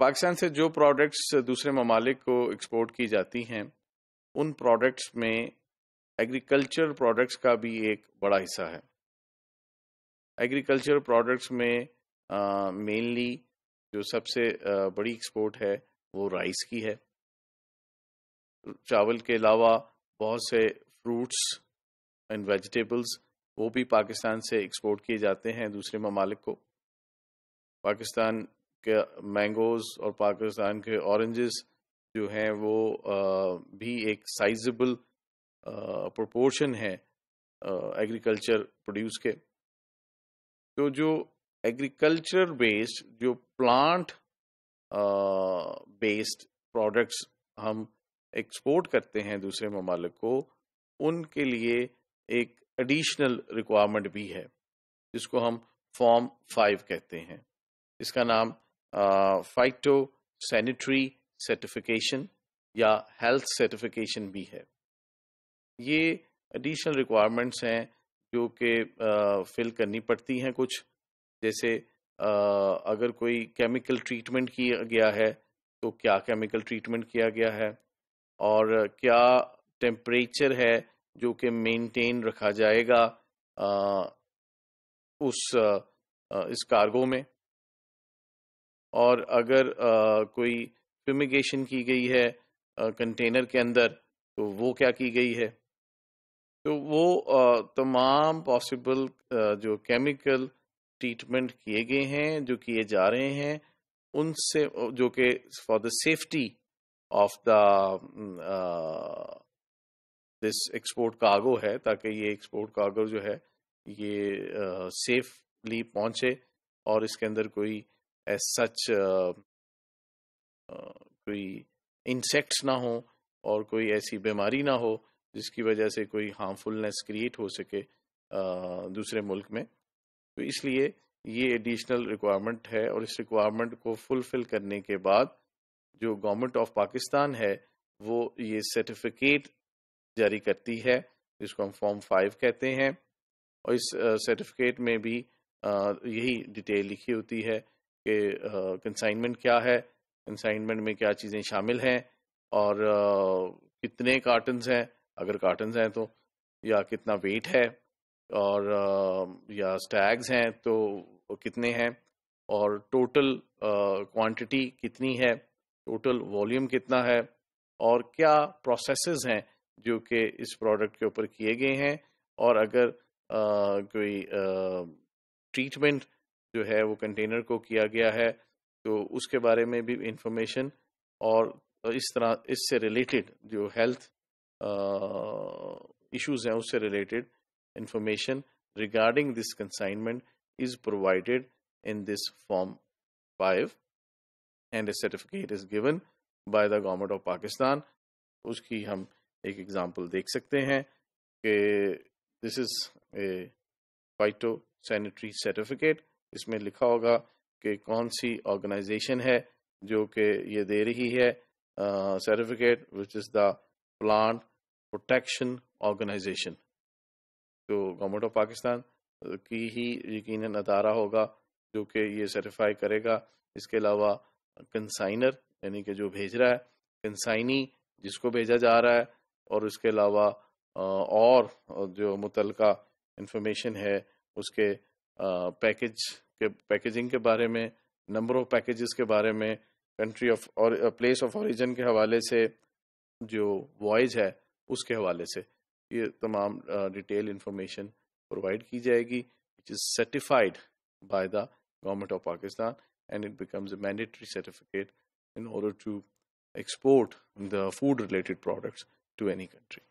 पाकिस्तान से जो प्रोडक्ट्स दूसरे ममालिक को एक्सपोर्ट की जाती हैं उन प्रोडक्ट्स में एग्रीकल्चर प्रोडक्ट्स का भी एक बड़ा हिस्सा है एग्रीकल्चर प्रोडक्ट्स में मेनली जो सबसे आ, बड़ी एक्सपोर्ट है वो राइस की है चावल के अलावा बहुत से फ्रूट्स एंड वेजिटेबल्स वो भी पाकिस्तान से एक्सपोर्ट किए जाते हैं दूसरे ममालिक को पाकिस्तान मैंगोज़ और पाकिस्तान के ऑरेंजेस जो हैं वो भी एक साइजेबल प्रोपोर्शन है एग्रीकल्चर प्रोड्यूस के तो जो एग्रीकल्चर बेस्ड जो प्लांट बेस्ड प्रोडक्ट्स हम एक्सपोर्ट करते हैं दूसरे ममालिक को उनके लिए एक एडिशनल रिक्वायरमेंट भी है जिसको हम फॉर्म फाइव कहते हैं इसका नाम फाइटो सैनिटरी सर्टिफिकेशन या हेल्थ सर्टिफिकेशन भी है ये एडिशनल रिक्वायरमेंट्स हैं जो कि फिल uh, करनी पड़ती हैं कुछ जैसे uh, अगर कोई केमिकल ट्रीटमेंट किया गया है तो क्या केमिकल ट्रीटमेंट किया गया है और क्या टेम्परेचर है जो कि मेंटेन रखा जाएगा uh, उस uh, uh इस कार्गो में और अगर आ, कोई फ्यूमिगेशन की गई है कंटेनर के अंदर तो वो क्या की गई है तो वो तमाम पॉसिबल जो केमिकल ट्रीटमेंट किए गए हैं जो किए जा रहे हैं उनसे जो कि for the safety of the this export cargo है ताकि ये एक्सपोर्ट कार्गो जो है ये सेफली uh, पहुंचे और इसके अंदर कोई एज सच uh, uh, कोई इंसेक्ट्स ना हो और कोई ऐसी बीमारी ना हो जिसकी वजह से कोई हार्मफुलनेस क्रिएट हो सके दूसरे मुल्क में तो इसलिए ये एडिशनल रिक्वायरमेंट है और इस रिक्वायरमेंट को फुलफिल करने के बाद जो गवर्नमेंट ऑफ पाकिस्तान है वो ये सर्टिफिकेट जारी करती है जिसको हम फॉर्म फाइव कहते हैं और इस सर्टिफिकेट में भी यही डिटेल लिखी होती है कि कंसाइनमेंट क्या है कंसाइनमेंट में क्या चीज़ें शामिल हैं और कितने कार्टन्स हैं अगर कार्टन्स हैं तो या कितना वेट है और या स्टैग्स हैं तो कितने हैं और टोटल क्वांटिटी कितनी है टोटल वॉल्यूम कितना है और क्या प्रोसेसेस हैं जो कि इस प्रोडक्ट के ऊपर किए गए हैं और अगर आ, कोई ट्रीटमेंट जो है वो कंटेनर को किया गया है तो उसके बारे में भी इंफॉर्मेशन और इस तरह इससे रिलेटेड जो हेल्थ इश्यूज हैं उससे related information regarding this consignment is provided in this form five and a certificate is given by the government of Pakistan उसकी हम एक एग्जांपल देख सकते हैं कि this is a phyto sanitary certificate इसमें लिखा होगा कि कौन सी ऑर्गेनाइजेशन है जो कि ये दे रही है certificate which is the plant protection organisation तो गवर्नमेंट ऑफ पाकिस्तान की ही यकीन अदारा होगा जो कि ये सर्टिफाई करेगा इसके अलावा कंसाइनर यानी कि जो भेज रहा है कंसाइनी जिसको भेजा जा रहा है और इसके अलावा और जो मुतलका इंफॉर्मेशन है उसके पैकेज के पैकेजिंग के बारे में नंबर ऑफ पैकेजेस के बारे में कंट्री ऑफ और प्लेस ऑफ ऑरिजन के हवाले से जो वॉइज है उसके हवाले से ये तमाम डिटेल इंफॉर्मेशन प्रोवाइड की जाएगी which is certified by the government of Pakistan and it becomes a mandatory certificate in order to export the food related products to any country